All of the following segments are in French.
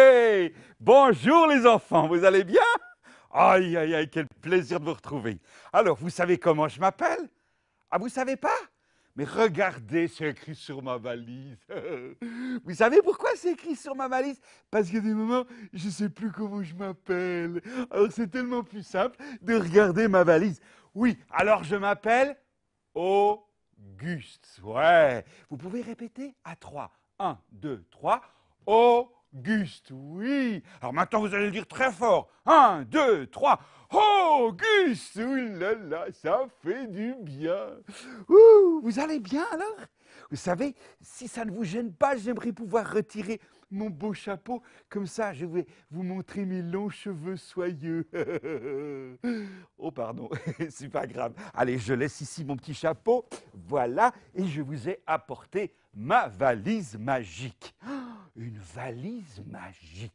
Bonjour les enfants, vous allez bien Aïe, aïe, aïe, quel plaisir de vous retrouver. Alors, vous savez comment je m'appelle Ah, vous savez pas Mais regardez, c'est écrit sur ma valise. vous savez pourquoi c'est écrit sur ma valise Parce a des moments, je ne sais plus comment je m'appelle. Alors, c'est tellement plus simple de regarder ma valise. Oui, alors je m'appelle Auguste. Ouais. Vous pouvez répéter à trois Un, deux, trois Auguste. Auguste, oui. Alors maintenant, vous allez le dire très fort. Un, deux, trois. Auguste, Gust, là ça fait du bien. vous allez bien alors Vous savez, si ça ne vous gêne pas, j'aimerais pouvoir retirer mon beau chapeau. Comme ça, je vais vous montrer mes longs cheveux soyeux. oh, pardon, c'est pas grave. Allez, je laisse ici mon petit chapeau. Voilà, et je vous ai apporté ma valise magique une valise magique.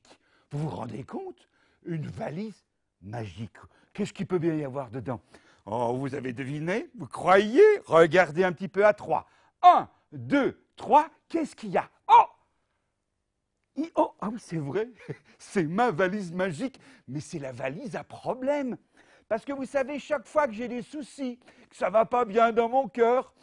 Vous vous rendez compte Une valise magique. Qu'est-ce qu'il peut bien y avoir dedans Oh, vous avez deviné Vous croyez Regardez un petit peu à trois. Un, deux, trois, qu'est-ce qu'il y a Oh Oh, ah c'est vrai, c'est ma valise magique, mais c'est la valise à problème. Parce que vous savez, chaque fois que j'ai des soucis, que ça va pas bien dans mon cœur,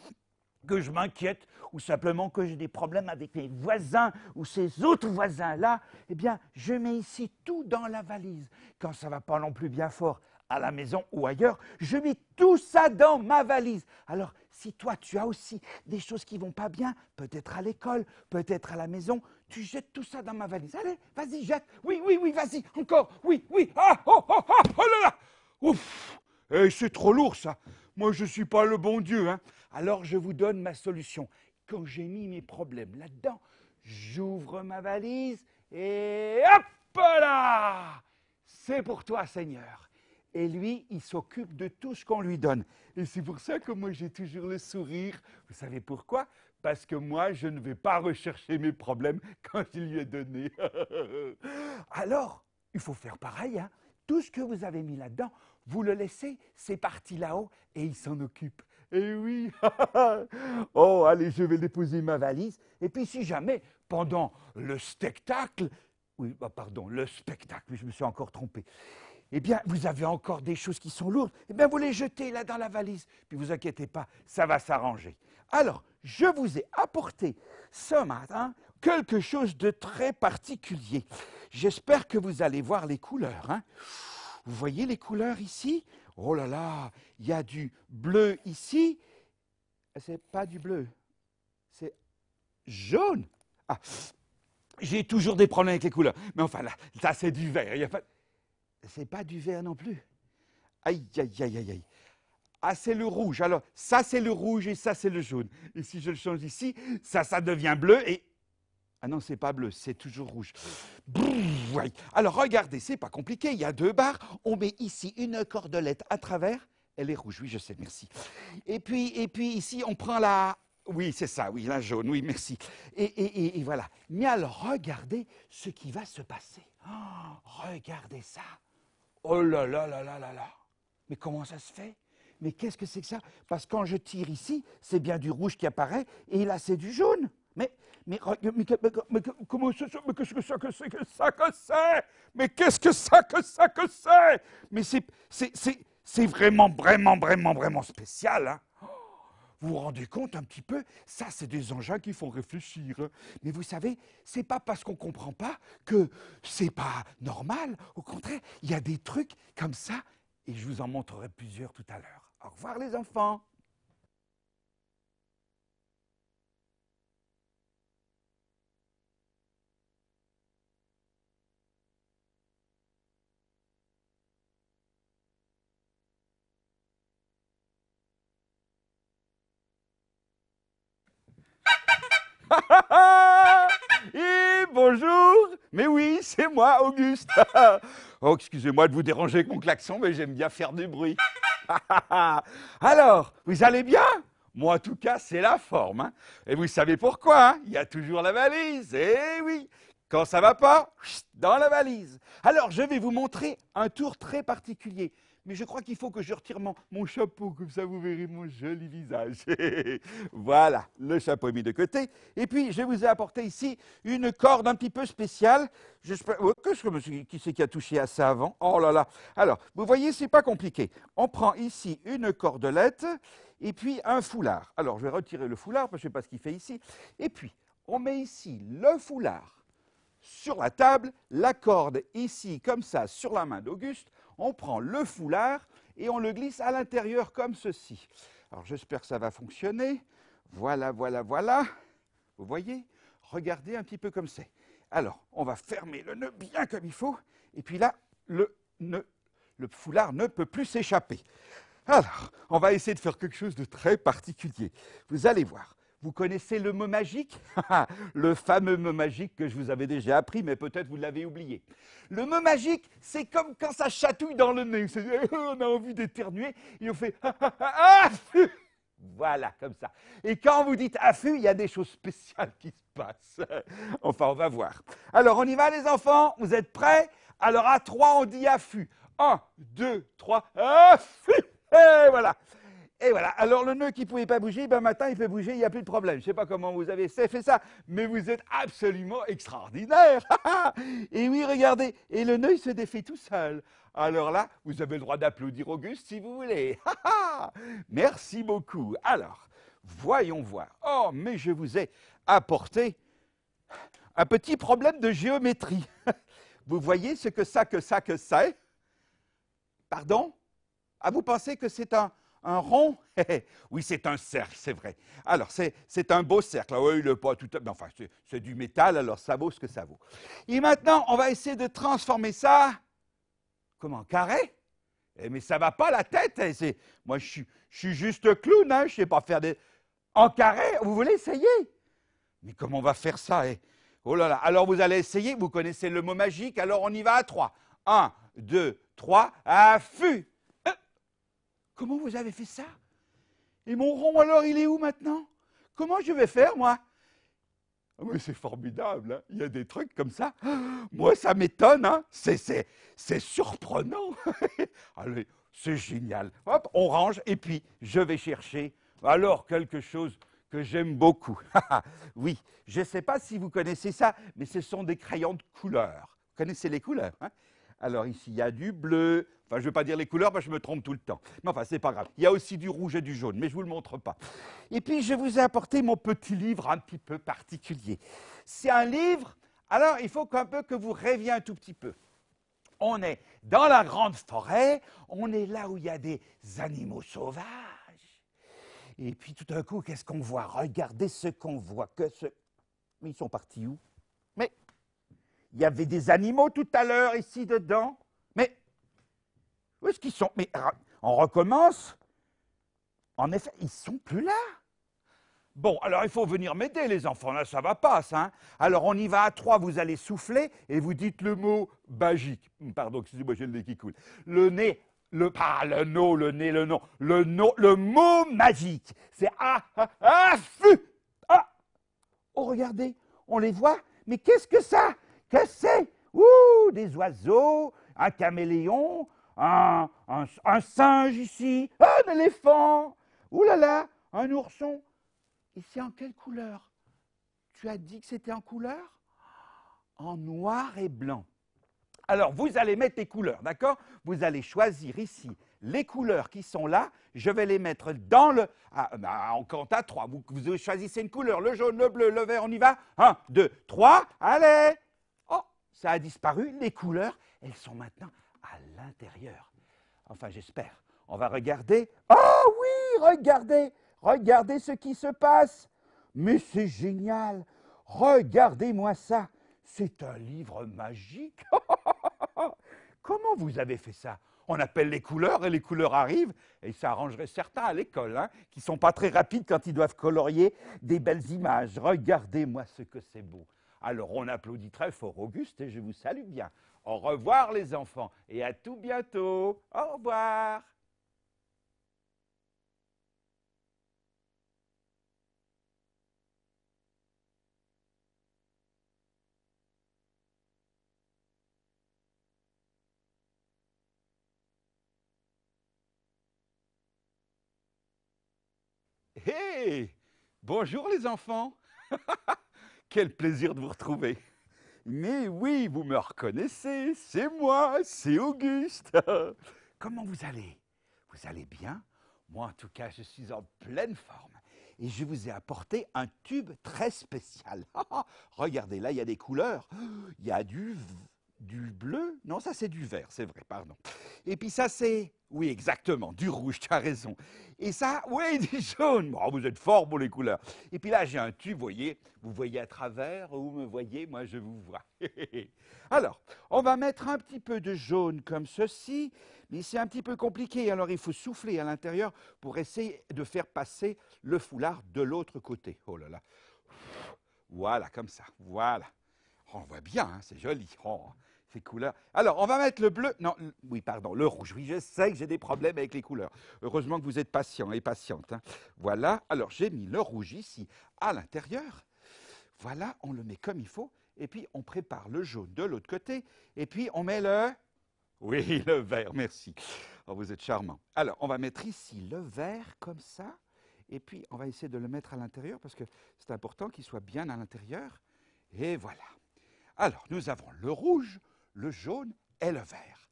que je m'inquiète, ou simplement que j'ai des problèmes avec mes voisins ou ces autres voisins-là, eh bien, je mets ici tout dans la valise. Quand ça ne va pas non plus bien fort à la maison ou ailleurs, je mets tout ça dans ma valise. Alors, si toi, tu as aussi des choses qui vont pas bien, peut-être à l'école, peut-être à la maison, tu jettes tout ça dans ma valise. Allez, vas-y, jette. Oui, oui, oui, vas-y, encore. Oui, oui. Ah, oh, oh, oh, oh là là. Ouf. Eh, c'est trop lourd, ça. Moi, je ne suis pas le bon Dieu. Hein. Alors, je vous donne ma solution. Quand j'ai mis mes problèmes là-dedans, j'ouvre ma valise et hop là C'est pour toi, Seigneur. Et lui, il s'occupe de tout ce qu'on lui donne. Et c'est pour ça que moi, j'ai toujours le sourire. Vous savez pourquoi Parce que moi, je ne vais pas rechercher mes problèmes quand je lui ai donné. Alors, il faut faire pareil. Hein. tout ce que vous avez mis là-dedans, vous le laissez, c'est parti là-haut et il s'en occupe. Eh oui Oh, allez, je vais déposer ma valise. Et puis, si jamais, pendant le spectacle, oui, bah, pardon, le spectacle, je me suis encore trompé. Eh bien, vous avez encore des choses qui sont lourdes. Eh bien, vous les jetez là dans la valise. Puis, vous inquiétez pas, ça va s'arranger. Alors, je vous ai apporté ce matin quelque chose de très particulier. J'espère que vous allez voir les couleurs. Hein vous voyez les couleurs ici Oh là là, il y a du bleu ici. Ce n'est pas du bleu, c'est jaune. Ah, j'ai toujours des problèmes avec les couleurs. Mais enfin, là, ça, c'est du vert. Ce n'est pas... C'est pas du vert non plus. Aïe, aïe, aïe, aïe, aïe. Ah, c'est le rouge. Alors, ça, c'est le rouge et ça, c'est le jaune. Et si je le change ici, ça, ça devient bleu et ah non, c'est pas bleu, c'est toujours rouge. Alors regardez, c'est pas compliqué, il y a deux barres. On met ici une cordelette à travers. Elle est rouge, oui, je sais, merci. Et puis, et puis ici, on prend la... Oui, c'est ça, oui, la jaune, oui, merci. Et, voilà. Mais alors, regardez ce qui va se passer. Oh, regardez ça. Oh là là là là là là. Mais comment ça se fait Mais qu'est-ce que c'est que ça Parce que quand je tire ici, c'est bien du rouge qui apparaît, et là, c'est du jaune. Mais, mais, comment qu'est-ce que ça que c'est que ça que c'est Mais qu'est-ce que ça que ça que c'est Mais c'est, c'est, c'est, c'est vraiment, vraiment, vraiment, vraiment spécial. Hein vous vous rendez compte un petit peu Ça, c'est des engins qui font réfléchir. Hein. Mais vous savez, c'est pas parce qu'on comprend pas que c'est pas normal. Au contraire, il y a des trucs comme ça, et je vous en montrerai plusieurs tout à l'heure. Au revoir les enfants Et bonjour Mais oui, c'est moi, Auguste Oh, excusez-moi de vous déranger avec mon klaxon, mais j'aime bien faire du bruit. Alors, vous allez bien Moi, en tout cas, c'est la forme. Hein. Et vous savez pourquoi hein? Il y a toujours la valise. Eh oui Quand ça va pas, dans la valise. Alors, je vais vous montrer un tour très particulier mais je crois qu'il faut que je retire mon, chapeau, comme ça vous verrez mon joli visage. voilà, le chapeau est mis de côté. Et puis, je vous ai apporté ici une corde un petit peu spéciale. Oh, ce qui c'est qui a touché à ça avant Oh là là Alors, vous voyez, c'est pas compliqué. On prend ici une cordelette et puis un foulard. Alors, je vais retirer le foulard, parce que je ne sais pas ce qu'il fait ici. Et puis, on met ici le foulard sur la table, la corde ici, comme ça, sur la main d'Auguste on prend le foulard et on le glisse à l'intérieur comme ceci. Alors j'espère que ça va fonctionner. Voilà, voilà, voilà. Vous voyez Regardez un petit peu comme c'est. Alors, on va fermer le nœud bien comme il faut. Et puis là, le, nœud, le foulard ne peut plus s'échapper. Alors, on va essayer de faire quelque chose de très particulier. Vous allez voir. Vous connaissez le mot magique Le fameux mot magique que je vous avais déjà appris, mais peut-être vous l'avez oublié. Le mot magique, c'est comme quand ça chatouille dans le nez. On a envie d'éternuer et on fait Voilà, comme ça. Et quand vous dites affût, ah, il y a des choses spéciales qui se passent. Enfin, on va voir. Alors, on y va, les enfants Vous êtes prêts Alors, à trois, on dit affût. Ah, Un, deux, trois, affût ah, Et voilà et voilà. Alors, le nœud qui ne pouvait pas bouger, ben matin il peut bouger, il n'y a plus de problème. Je ne sais pas comment vous avez fait ça, mais vous êtes absolument extraordinaire. et oui, regardez. Et le nœud, il se défait tout seul. Alors là, vous avez le droit d'applaudir Auguste si vous voulez. Merci beaucoup. Alors, voyons voir. Oh, mais je vous ai apporté un petit problème de géométrie. vous voyez ce que ça, que ça, que c'est Pardon Ah, vous pensez que c'est un un rond? oui, c'est un cercle, c'est vrai. Alors, c'est un beau cercle. Ah oui, le pas tout. Mais enfin, c'est du métal, alors ça vaut ce que ça vaut. Et maintenant, on va essayer de transformer ça comment carré. Eh, mais ça va pas la tête. Hein, moi, je suis, je suis juste clown. Hein, je ne sais pas faire des en carré. Vous voulez essayer Mais comment on va faire ça eh? Oh là là. Alors vous allez essayer. Vous connaissez le mot magique. Alors on y va à trois. Un, deux, trois. Affût. Comment vous avez fait ça Et mon rond, alors, il est où maintenant Comment je vais faire, moi ah c'est formidable, hein. il y a des trucs comme ça. Moi, ça m'étonne, hein. c'est, surprenant. Allez, c'est génial. Hop, on range et puis je vais chercher alors quelque chose que j'aime beaucoup. oui, je ne sais pas si vous connaissez ça, mais ce sont des crayons de couleur. Vous connaissez les couleurs hein alors ici, il y a du bleu. Enfin, je ne vais pas dire les couleurs, parce que je me trompe tout le temps. Mais enfin, c'est pas grave. Il y a aussi du rouge et du jaune, mais je ne vous le montre pas. Et puis, je vous ai apporté mon petit livre un petit peu particulier. C'est un livre, alors il faut qu'un peu que vous rêviez un tout petit peu. On est dans la grande forêt, on est là où il y a des animaux sauvages. Et puis tout d'un coup, qu'est-ce qu'on voit Regardez ce qu'on voit. Que ce... Mais ils sont partis où il y avait des animaux tout à l'heure ici dedans. Mais où est-ce qu'ils sont Mais on recommence. En effet, ils sont plus là. Bon, alors il faut venir m'aider, les enfants. Là, ça va pas, ça. Hein. alors on y va à trois. Vous allez souffler et vous dites le mot magique. Hmm, pardon, excusez-moi, j'ai le nez qui coule. Le nez le pas ah, le no, le nez, le nom, le nom, le mot magique. C'est ah, ah, ah, fu, ah. Oh, regardez, on les voit, mais qu'est-ce que ça Qu'est-ce que c'est Ouh, des oiseaux, un caméléon, un, un, singe ici, un éléphant, ouh là là, un ourson. Et c'est en quelle couleur Tu as dit que c'était en couleur En noir et blanc. Alors, vous allez mettre les couleurs, d'accord Vous allez choisir ici les couleurs qui sont là. Je vais les mettre dans le... En ah, bah, on compte à trois. vous choisissez une couleur, le jaune, le bleu, le vert, on y va Un, deux, trois, allez ça a disparu, les couleurs, elles sont maintenant à l'intérieur. Enfin, j'espère. On va regarder. Oh oui, regardez, regardez ce qui se passe. Mais c'est génial. Regardez-moi ça. C'est un livre magique. Comment vous avez fait ça On appelle les couleurs et les couleurs arrivent. Et ça arrangerait certains à l'école, hein, qui ne sont pas très rapides quand ils doivent colorier des belles images. Regardez-moi ce que c'est beau. Alors on applaudit très fort Auguste et je vous salue bien. Au revoir les enfants et à tout bientôt. Au revoir. Hey Bonjour les enfants Quel plaisir de vous retrouver. Mais oui, vous me reconnaissez, c'est moi, c'est Auguste. Comment vous allez Vous allez bien Moi en tout cas, je suis en pleine forme. Et je vous ai apporté un tube très spécial. Regardez, là, il y a des couleurs. Il y a du du bleu. Non, ça c'est du vert, c'est vrai, pardon. Et puis ça c'est, oui exactement, du rouge, tu as raison. Et ça, oui, du jaune. Bon, oh, vous êtes fort pour les couleurs. Et puis là j'ai un tube, vous voyez, vous voyez à travers, vous me voyez, moi je vous vois. alors, on va mettre un petit peu de jaune comme ceci, mais c'est un petit peu compliqué, alors il faut souffler à l'intérieur pour essayer de faire passer le foulard de l'autre côté. Oh là là. Voilà, comme ça, voilà. On voit bien, hein, c'est joli. Oh couleurs. Alors, on va mettre le bleu. Non, oui, pardon, le rouge. Oui, je sais que j'ai des problèmes avec les couleurs. Heureusement que vous êtes patient et patiente. Hein. Voilà. Alors, j'ai mis le rouge ici, à l'intérieur. Voilà, on le met comme il faut. Et puis, on prépare le jaune de l'autre côté. Et puis, on met le... Oui, le vert, merci. Oh, vous êtes charmant. Alors, on va mettre ici le vert, comme ça. Et puis, on va essayer de le mettre à l'intérieur, parce que c'est important qu'il soit bien à l'intérieur. Et voilà. Alors, nous avons le rouge, le jaune et le vert.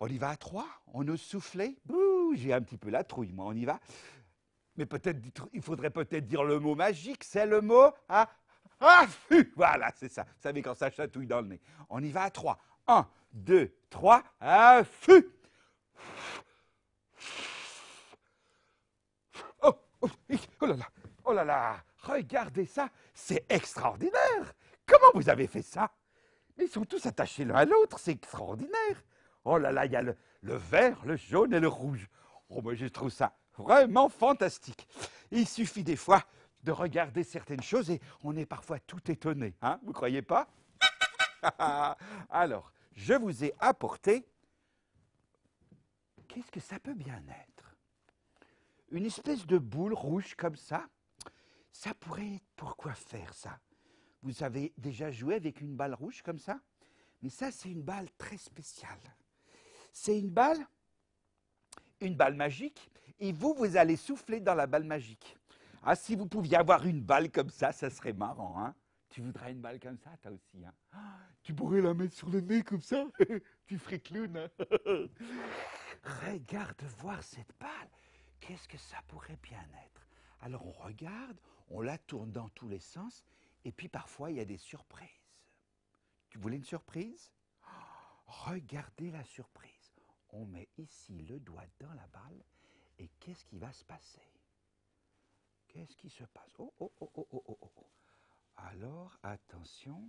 On y va à trois, on a soufflé. j'ai un petit peu la trouille, moi, on y va. Mais peut-être, il faudrait peut-être dire le mot magique, c'est le mot à Voilà, c'est ça. Vous savez, quand ça chatouille dans le nez. On y va à trois. Un, deux, trois, affût. Oh, oh, oh là là, oh là là, regardez ça, c'est extraordinaire. Comment vous avez fait ça ils sont tous attachés l'un à l'autre, c'est extraordinaire. Oh là là, il y a le, vert, le jaune et le rouge. Oh, mais je trouve ça vraiment fantastique. Il suffit des fois de regarder certaines choses et on est parfois tout étonné. Hein vous croyez pas Alors, je vous ai apporté. Qu'est-ce que ça peut bien être Une espèce de boule rouge comme ça Ça pourrait être pour quoi faire ça vous avez déjà joué avec une balle rouge comme ça Mais ça, c'est une balle très spéciale. C'est une balle, une balle magique, et vous, vous allez souffler dans la balle magique. Ah, si vous pouviez avoir une balle comme ça, ça serait marrant, hein tu voudrais une balle comme ça, toi aussi. Hein ah, tu pourrais la mettre sur le nez comme ça. tu ferais clown. Hein regarde voir cette balle. Qu'est-ce que ça pourrait bien être Alors on regarde, on la tourne dans tous les sens et puis parfois, il y a des surprises. Tu voulais une surprise Regardez la surprise. On met ici le doigt dans la balle et qu'est-ce qui va se passer Qu'est-ce qui se passe oh, oh, oh, oh, oh, oh, oh. Alors, attention,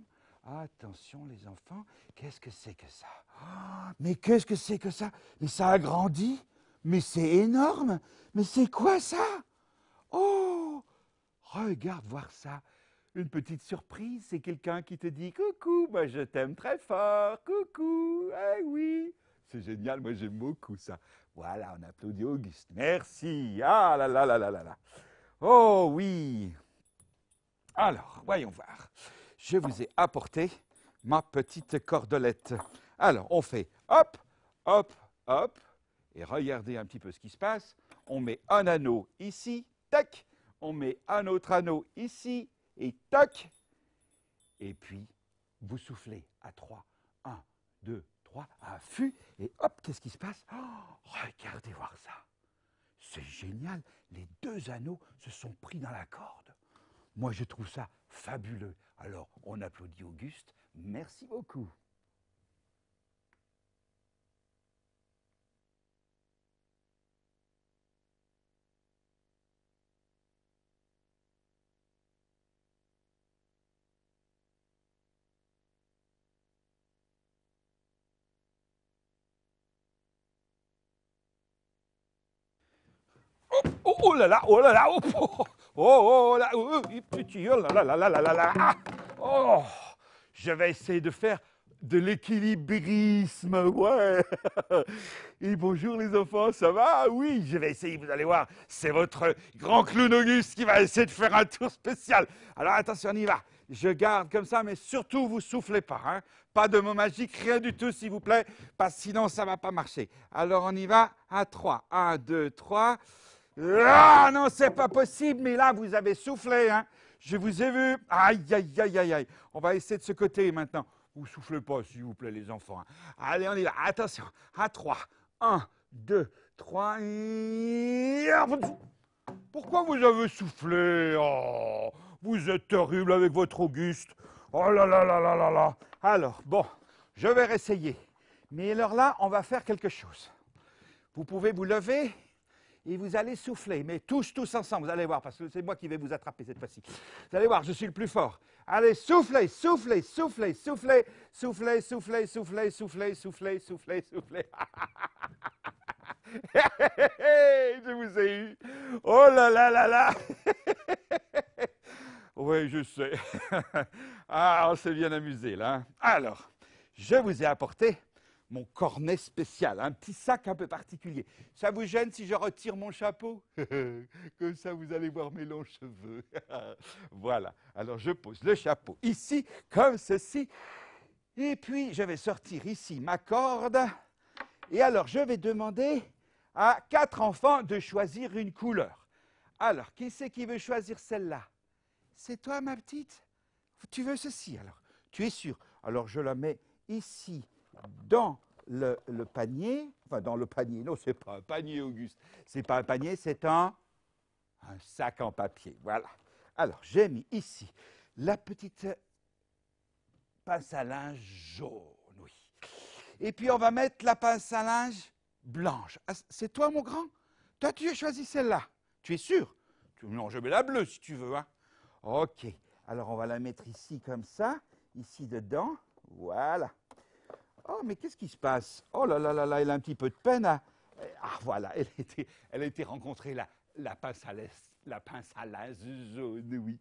attention les enfants, qu'est-ce que c'est que ça Mais qu'est-ce que c'est que ça Mais ça a grandi Mais c'est énorme Mais c'est quoi ça Oh Regarde voir ça une petite surprise, c'est quelqu'un qui te dit Coucou, moi je t'aime très fort, coucou, Eh oui. C'est génial, moi j'aime beaucoup ça. Voilà, on applaudit Auguste. Merci. Ah là là là là là là. Oh oui. Alors, voyons voir. Je vous ai apporté ma petite cordelette. Alors, on fait hop, hop, hop. Et regardez un petit peu ce qui se passe. On met un anneau ici, tac. On met un autre anneau ici, et toc. Et puis, vous soufflez à 3. 1, 2, 3, fût, Et hop, qu'est-ce qui se passe oh, Regardez voir ça. C'est génial. Les deux anneaux se sont pris dans la corde. Moi, je trouve ça fabuleux. Alors, on applaudit Auguste. Merci beaucoup. oh là là, oh là là, oh, oh, oh, oh, oh là, oh, petit, oh là là là là là là, ah, oh, je vais essayer de faire de l'équilibrisme, ouais. Et bonjour les enfants, ça va Oui, je vais essayer, vous allez voir, c'est votre grand clown Auguste qui va essayer de faire un tour spécial. Alors attention, on y va. Je garde comme ça, mais surtout, vous soufflez pas. Hein. Pas de mots magiques, rien du tout, s'il vous plaît, parce que sinon, ça va pas marcher. Alors on y va, à 3. 1, 2, 3. Ah non, c'est pas possible, mais là, vous avez soufflé, hein. Je vous ai vu. Aïe, aïe, aïe, aïe, aïe. On va essayer de ce côté maintenant. Vous soufflez pas, s'il vous plaît, les enfants. Hein. Allez, on y va. Attention. À trois. 1, deux, trois. Pourquoi vous avez soufflé oh, Vous êtes terrible avec votre Auguste. Oh là là là là là là. Alors, bon, je vais réessayer. Mais alors là, on va faire quelque chose. Vous pouvez vous lever et vous allez souffler, mais touche tous ensemble, vous allez voir, parce que c'est moi qui vais vous attraper cette fois-ci. Vous allez voir, je suis le plus fort. Allez, soufflez, soufflez, soufflez, soufflez, soufflez, soufflez, soufflez, soufflez, soufflez, soufflez, soufflez. je vous ai eu. Oh là là là là. oui, je sais. ah, on s'est bien amusé là. Alors, je vous ai apporté mon cornet spécial, un petit sac un peu particulier. Ça vous gêne si je retire mon chapeau Comme ça, vous allez voir mes longs cheveux. voilà, alors je pose le chapeau ici, comme ceci. Et puis, je vais sortir ici ma corde. Et alors, je vais demander à quatre enfants de choisir une couleur. Alors, qui c'est qui veut choisir celle-là C'est toi, ma petite Tu veux ceci, alors Tu es sûr Alors, je la mets ici dans le, le, panier, enfin dans le panier, non, c'est pas un panier, Auguste, c'est pas un panier, c'est un, un sac en papier. Voilà. Alors, j'ai mis ici la petite pince à linge jaune, oui. Et puis, on va mettre la pince à linge blanche. Ah, c'est toi, mon grand Toi, tu as choisi celle-là. Tu es sûr Non, je mets la bleue si tu veux. Hein. OK. Alors, on va la mettre ici comme ça, ici dedans. Voilà. Oh, mais qu'est-ce qui se passe Oh là là là là, elle a un petit peu de peine eh, Ah voilà, elle a été, elle a été rencontrée la, la pince à l'est, la pince à jaune, oui.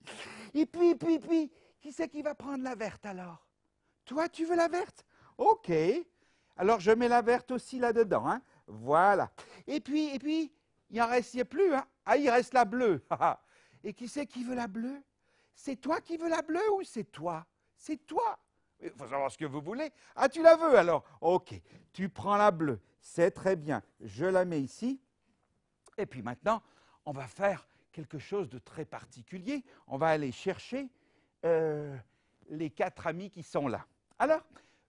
Et puis, puis, puis, qui c'est qui va prendre la verte alors Toi, tu veux la verte Ok. Alors je mets la verte aussi là-dedans, hein. Voilà. Et puis, et puis, il en reste plus, hein. Ah, il reste la bleue. Ah, ah. et qui c'est qui veut la bleue C'est toi qui veux la bleue ou c'est toi C'est toi. Il faut savoir ce que vous voulez. Ah, tu la veux alors Ok, tu prends la bleue. C'est très bien. Je la mets ici. Et puis maintenant, on va faire quelque chose de très particulier. On va aller chercher euh, les quatre amis qui sont là. Alors,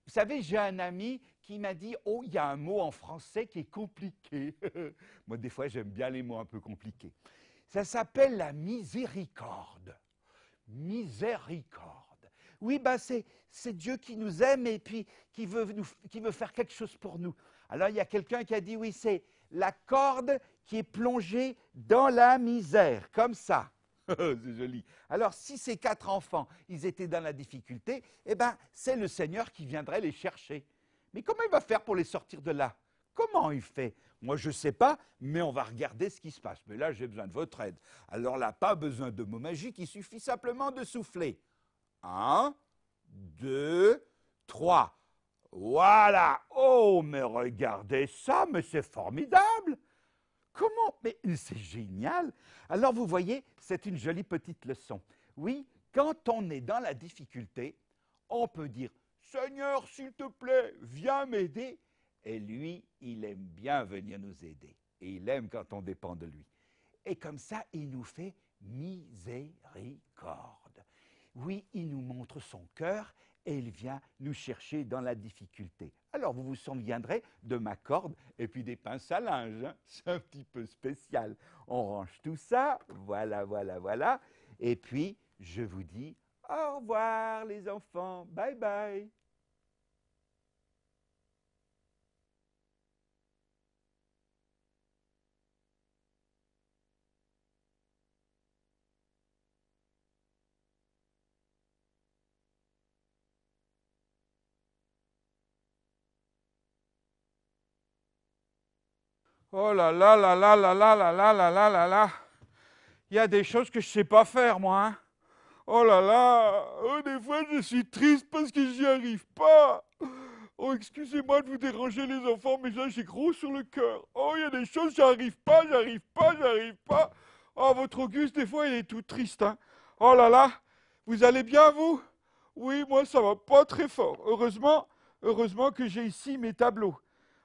vous savez, j'ai un ami qui m'a dit Oh, il y a un mot en français qui est compliqué. Moi, des fois, j'aime bien les mots un peu compliqués. Ça s'appelle la miséricorde. Miséricorde. Oui, bah c'est Dieu qui nous aime et puis qui veut, faire quelque chose pour nous. Alors il y a quelqu'un qui a dit, oui, c'est la corde qui est plongée dans la misère, comme ça. Oh, c'est joli. Alors si ces quatre enfants, ils étaient dans la difficulté, eh ben c'est le Seigneur qui viendrait les chercher. Mais comment il va faire pour les sortir de là Comment il fait Moi, je ne sais pas, mais on va regarder ce qui se passe. Mais là, j'ai besoin de votre aide. Alors là, pas besoin de mots magiques, il suffit simplement de souffler. Un, deux, trois. Voilà. Oh, mais regardez ça, mais c'est formidable. Comment Mais c'est génial. Alors vous voyez, c'est une jolie petite leçon. Oui, quand on est dans la difficulté, on peut dire Seigneur, s'il te plaît, viens m'aider. Et lui, il aime bien venir nous aider. Et il aime quand on dépend de lui. Et comme ça, il nous fait miséricorde. Oui, il nous montre son cœur et il vient nous chercher dans la difficulté. Alors vous vous souviendrez de ma corde et puis des pinces à linge. Hein. C'est un petit peu spécial. On range tout ça. Voilà, voilà, voilà. Et puis je vous dis au revoir les enfants. Bye bye. Oh là là là là là là là là là là là là. Il y a des choses que je ne sais pas faire, moi. Oh là là, oh, des fois je suis triste parce que j'y arrive pas. Oh, excusez-moi de vous déranger les enfants, mais là j'ai gros sur le cœur. Oh, il y a des choses, arrive pas, j'arrive pas, arrive pas. Oh, votre Auguste, des fois, il est tout triste. Oh là là, vous allez bien, vous Oui, moi, ça va pas très fort. Heureusement, heureusement que j'ai ici mes tableaux.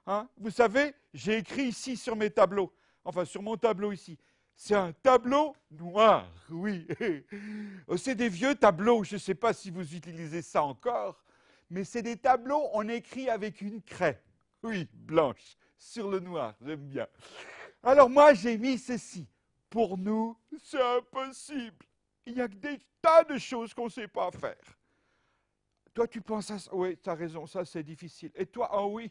Hein? Vous savez, j'ai écrit ici sur mes tableaux, enfin sur mon tableau ici. C'est un tableau noir, oui. Oh, c'est des vieux tableaux, je ne sais pas si vous utilisez ça encore, mais c'est des tableaux, on écrit avec une craie, oui, blanche, sur le noir, j'aime bien. Alors moi, j'ai mis ceci. Pour nous, c'est impossible. Il y a des tas de choses qu'on ne sait pas faire. Toi, tu penses à ça. Oui, tu as raison, ça c'est difficile. Et toi, ah oh oui,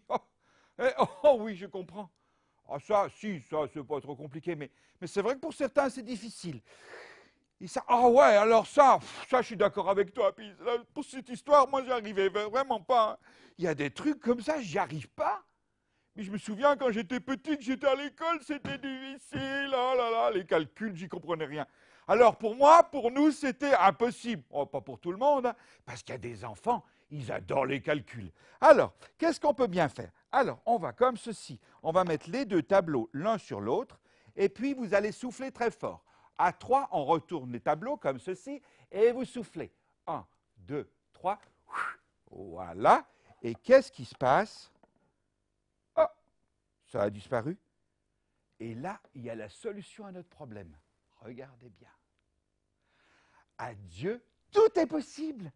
eh, oh, oh, oui, je comprends. Ah ça, si, ça, c'est pas trop compliqué, mais, mais c'est vrai que pour certains, c'est difficile. Et ah ouais, alors ça, ça, je suis d'accord avec toi. pour cette histoire, moi, j'y arrivais vraiment pas. Hein. Il y a des trucs comme ça, j'y arrive pas. Mais je me souviens, quand j'étais petite, j'étais à l'école, c'était difficile. Oh là là, les calculs, j'y comprenais rien. Alors pour moi, pour nous, c'était impossible. Oh, pas pour tout le monde, hein, parce qu'il y a des enfants, ils adorent les calculs. Alors, qu'est-ce qu'on peut bien faire alors, on va comme ceci. On va mettre les deux tableaux l'un sur l'autre, et puis vous allez souffler très fort. À trois, on retourne les tableaux comme ceci, et vous soufflez. Un, deux, trois. Voilà. Et qu'est-ce qui se passe Oh, ça a disparu. Et là, il y a la solution à notre problème. Regardez bien. À Dieu, tout est possible.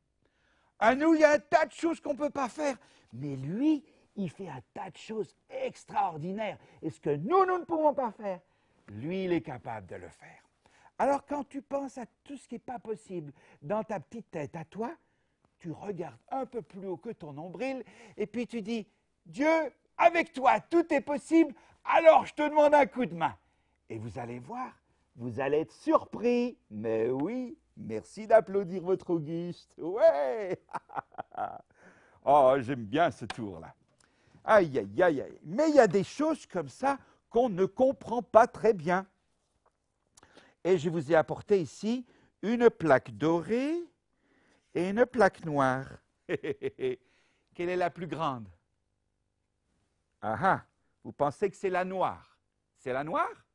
À nous, il y a un tas de choses qu'on ne peut pas faire. Mais lui, il fait un tas de choses extraordinaires. Et ce que nous, nous ne pouvons pas faire, lui, il est capable de le faire. Alors quand tu penses à tout ce qui n'est pas possible dans ta petite tête à toi, tu regardes un peu plus haut que ton nombril et puis tu dis, Dieu, avec toi, tout est possible, alors je te demande un coup de main. Et vous allez voir, vous allez être surpris. Mais oui, merci d'applaudir votre Auguste. Ouais Oh, j'aime bien ce tour-là. Aïe, aïe, aïe, aïe. Mais il y a des choses comme ça qu'on ne comprend pas très bien. Et je vous ai apporté ici une plaque dorée et une plaque noire. Quelle est la plus grande Ah ah, vous pensez que c'est la noire. C'est la noire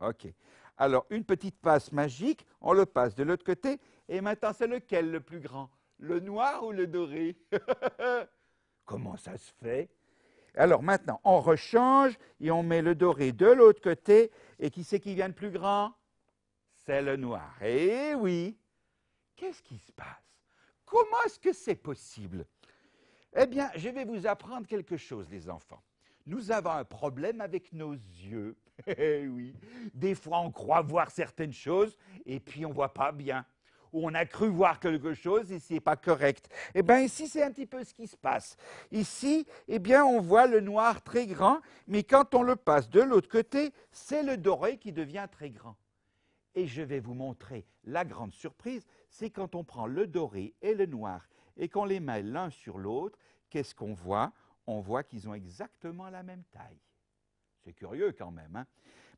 Ok. Alors, une petite passe magique, on le passe de l'autre côté, et maintenant, c'est lequel le plus grand Le noir ou le doré Comment ça se fait alors maintenant, on rechange et on met le doré de l'autre côté. Et qui c'est qui vient de plus grand C'est le noir. Eh oui Qu'est-ce qui se passe Comment est-ce que c'est possible Eh bien, je vais vous apprendre quelque chose, les enfants. Nous avons un problème avec nos yeux. Eh oui Des fois, on croit voir certaines choses et puis on ne voit pas bien où on a cru voir quelque chose et c'est pas correct. Eh bien, ici, c'est un petit peu ce qui se passe. Ici, eh bien, on voit le noir très grand, mais quand on le passe de l'autre côté, c'est le doré qui devient très grand. Et je vais vous montrer la grande surprise, c'est quand on prend le doré et le noir et qu'on les met l'un sur l'autre, qu'est-ce qu'on voit On voit qu'ils ont exactement la même taille. C'est curieux quand même. Hein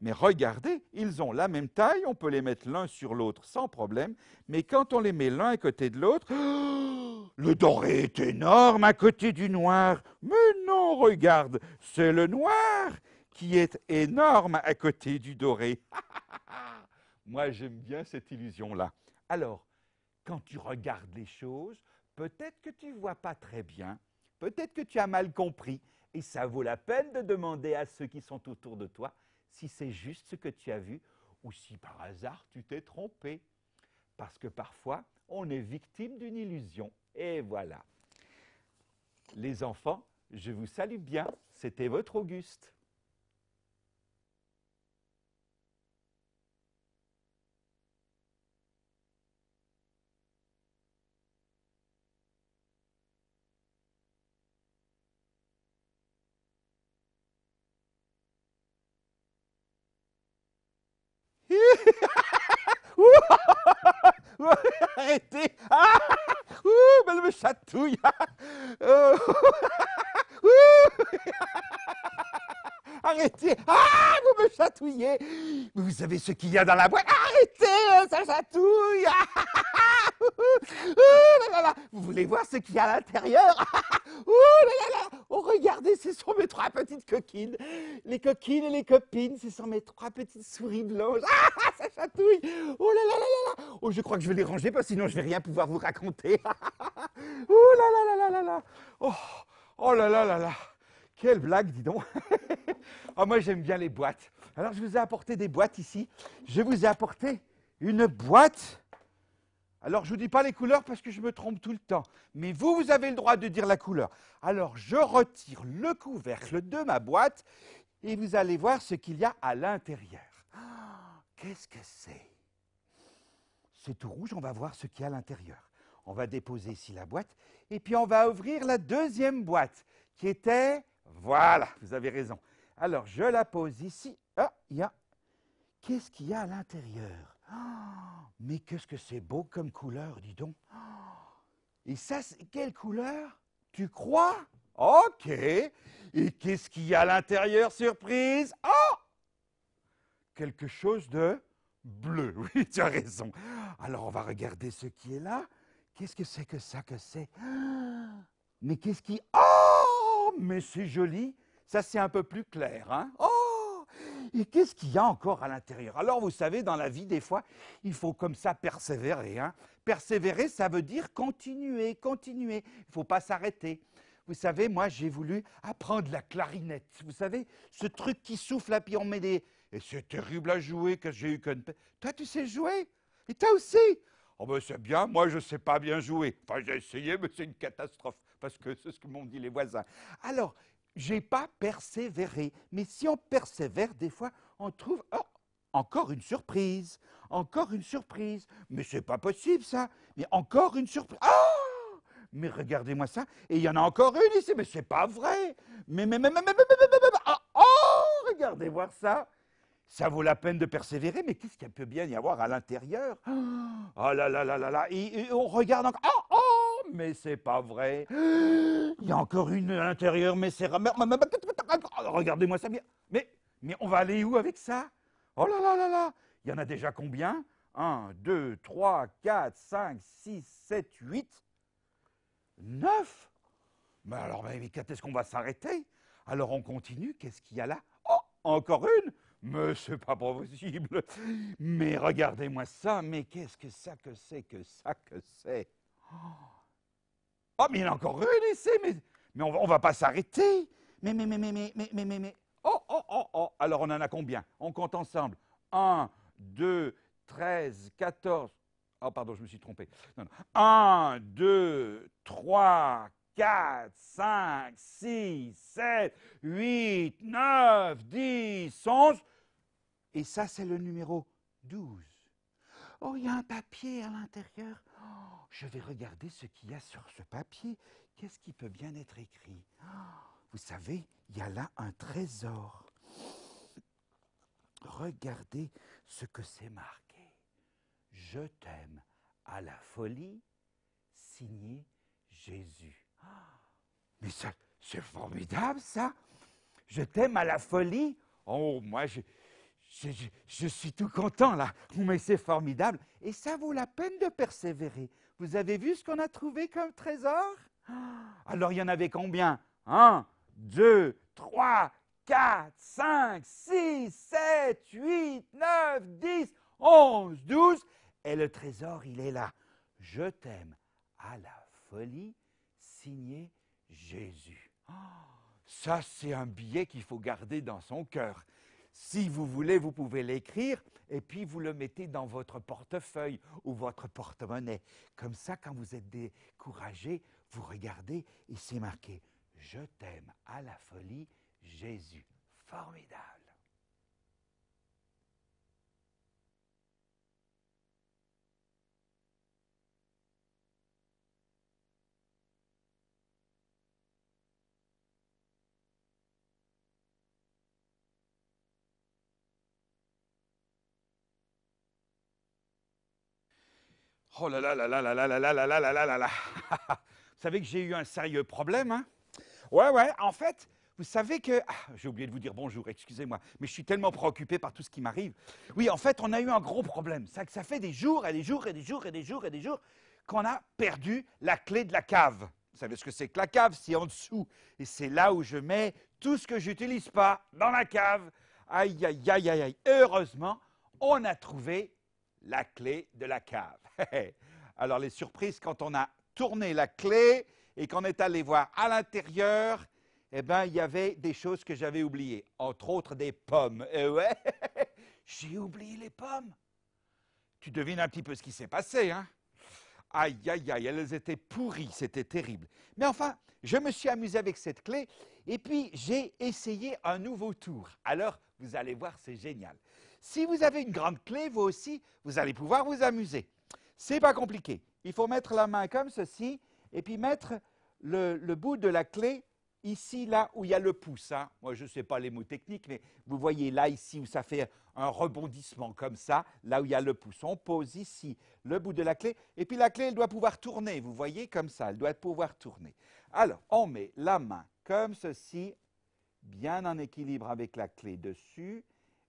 mais regardez, ils ont la même taille, on peut les mettre l'un sur l'autre sans problème, mais quand on les met l'un à côté de l'autre, le doré est énorme à côté du noir. Mais non, regarde, c'est le noir qui est énorme à côté du doré. Moi, j'aime bien cette illusion-là. Alors, quand tu regardes les choses, peut-être que tu ne vois pas très bien, peut-être que tu as mal compris, et ça vaut la peine de demander à ceux qui sont autour de toi si c'est juste ce que tu as vu ou si par hasard tu t'es trompé. Parce que parfois, on est victime d'une illusion. Et voilà. Les enfants, je vous salue bien. C'était votre Auguste. arrêtez ah Ouh, mais me chatouille ah, oh, Ouh Arrêtez Ah, vous me chatouillez Mais vous savez ce qu'il y a dans la boîte Arrêtez, ça chatouille là là Vous voulez voir ce qu'il y a à l'intérieur Oh là là là Oh, regardez, ce sont mes trois petites coquines. Les coquines et les copines, ce sont mes trois petites souris blanches. Ah, ça chatouille Oh là là là là là Oh, je crois que je vais les ranger, parce sinon je vais rien pouvoir vous raconter. Oh là là là là là là Oh, oh là là là là quelle blague, dis donc oh, Moi, j'aime bien les boîtes. Alors, je vous ai apporté des boîtes ici. Je vous ai apporté une boîte. Alors, je ne vous dis pas les couleurs parce que je me trompe tout le temps. Mais vous, vous avez le droit de dire la couleur. Alors, je retire le couvercle de ma boîte et vous allez voir ce qu'il y a à l'intérieur. Qu'est-ce que c'est C'est tout rouge, on va voir ce qu'il y a à l'intérieur. On va déposer ici la boîte et puis on va ouvrir la deuxième boîte qui était voilà, vous avez raison. Alors, je la pose ici. Ah, il y a... Qu'est-ce qu'il y a à l'intérieur ah, Mais qu'est-ce que c'est beau comme couleur, dis donc. Ah, et ça, c'est quelle couleur Tu crois Ok. Et qu'est-ce qu'il y a à l'intérieur, surprise Oh Quelque chose de bleu. Oui, tu as raison. Alors, on va regarder ce qui est là. Qu'est-ce que c'est que ça que c'est Mais qu'est-ce qui... Oh mais c'est joli, ça c'est un peu plus clair. Hein oh Et qu'est-ce qu'il y a encore à l'intérieur Alors vous savez, dans la vie, des fois, il faut comme ça persévérer. Hein persévérer, ça veut dire continuer, continuer. Il ne faut pas s'arrêter. Vous savez, moi j'ai voulu apprendre la clarinette. Vous savez, ce truc qui souffle, à puis on met des... Et c'est terrible à jouer que j'ai eu que... Toi, tu sais jouer Et toi aussi Oh ben c'est bien, moi je ne sais pas bien jouer. Enfin j'ai essayé, mais c'est une catastrophe parce que c'est ce que m'ont dit les voisins. Alors, j'ai pas persévéré. Mais si on persévère, des fois, on trouve oh, encore une surprise, encore une surprise. Mais c'est pas possible ça. Mais encore une surprise. Ah mais regardez-moi ça. Et il y en a encore une ici. Mais c'est pas vrai. Mais mais mais mais mais mais mais, ah, Oh, Regardez voir ça. Ça vaut la peine de persévérer. Mais qu'est-ce qu'il peut bien y avoir à l'intérieur ah, Oh là là là là là. Et, et on regarde encore. Oh mais c'est pas vrai. Il y a encore une à l'intérieur, mais c'est... Regardez-moi ça bien. Mais, mais on va aller où avec ça Oh là là là là Il y en a déjà combien 1, 2, 3, 4, 5, 6, 7, 8, 9 Mais alors, mais est-ce qu'on va s'arrêter Alors on continue, qu'est-ce qu'il y a là Oh, encore une mais c'est pas possible. Mais regardez-moi ça, mais qu'est-ce que ça que c'est que ça que c'est oh Oh, mais il y en a encore une ici, mais, mais on, ne va pas s'arrêter. Mais, mais, mais, mais, mais, mais, mais, mais, mais. Oh, oh, oh, oh. Alors, on en a combien On compte ensemble. 1, 2, 13, 14. Oh, pardon, je me suis trompé. 1, 2, 3, 4, 5, 6, 7, 8, 9, 10, 11. Et ça, c'est le numéro 12. Oh, il y a un papier à l'intérieur. Oh, je vais regarder ce qu'il y a sur ce papier. Qu'est-ce qui peut bien être écrit oh, Vous savez, il y a là un trésor. Regardez ce que c'est marqué. Je t'aime à la folie, signé Jésus. Oh, mais c'est formidable ça. Je t'aime à la folie. Oh, moi, je, je suis tout content là, mais c'est formidable et ça vaut la peine de persévérer. Vous avez vu ce qu'on a trouvé comme trésor ah, Alors il y en avait combien 1, 2, 3, 4, 5, 6, 7, 8, 9, 10, 11, 12 et le trésor il est là. Je t'aime à la folie, signé Jésus. Ah, ça c'est un billet qu'il faut garder dans son cœur. Si vous voulez, vous pouvez l'écrire et puis vous le mettez dans votre portefeuille ou votre porte-monnaie. Comme ça, quand vous êtes découragé, vous regardez et c'est marqué ⁇ Je t'aime à la folie, Jésus ⁇ Formidable Oh là là là là là là là là là là là là là Vous savez que j'ai eu un sérieux problème, hein Ouais, ouais, en fait, vous savez que... j'ai oublié de vous dire bonjour, excusez-moi, mais je suis tellement préoccupé par tout ce qui m'arrive. Oui, en fait, on a eu un gros problème. ça fait des jours et des jours et des jours et des jours et des jours qu'on a perdu la clé de la cave. Vous savez ce que c'est que la cave C'est en dessous. Et c'est là où je mets tout ce que j'utilise pas, dans la cave. Aïe, aïe, aïe, aïe, aïe. Heureusement, on a trouvé la clé de la cave. Alors les surprises, quand on a tourné la clé et qu'on est allé voir à l'intérieur, eh bien, il y avait des choses que j'avais oubliées, entre autres des pommes. Eh ouais, j'ai oublié les pommes. Tu devines un petit peu ce qui s'est passé, hein Aïe, aïe, aïe, elles étaient pourries, c'était terrible. Mais enfin, je me suis amusé avec cette clé et puis j'ai essayé un nouveau tour. Alors, vous allez voir, c'est génial. Si vous avez une grande clé, vous aussi, vous allez pouvoir vous amuser. n'est pas compliqué. Il faut mettre la main comme ceci et puis mettre le, bout de la clé ici, là où il y a le pouce. Hein. Moi, je ne sais pas les mots techniques, mais vous voyez là, ici, où ça fait un rebondissement comme ça, là où il y a le pouce. On pose ici le bout de la clé, et puis la clé, elle doit pouvoir tourner, vous voyez, comme ça, elle doit pouvoir tourner. Alors, on met la main comme ceci, bien en équilibre avec la clé dessus,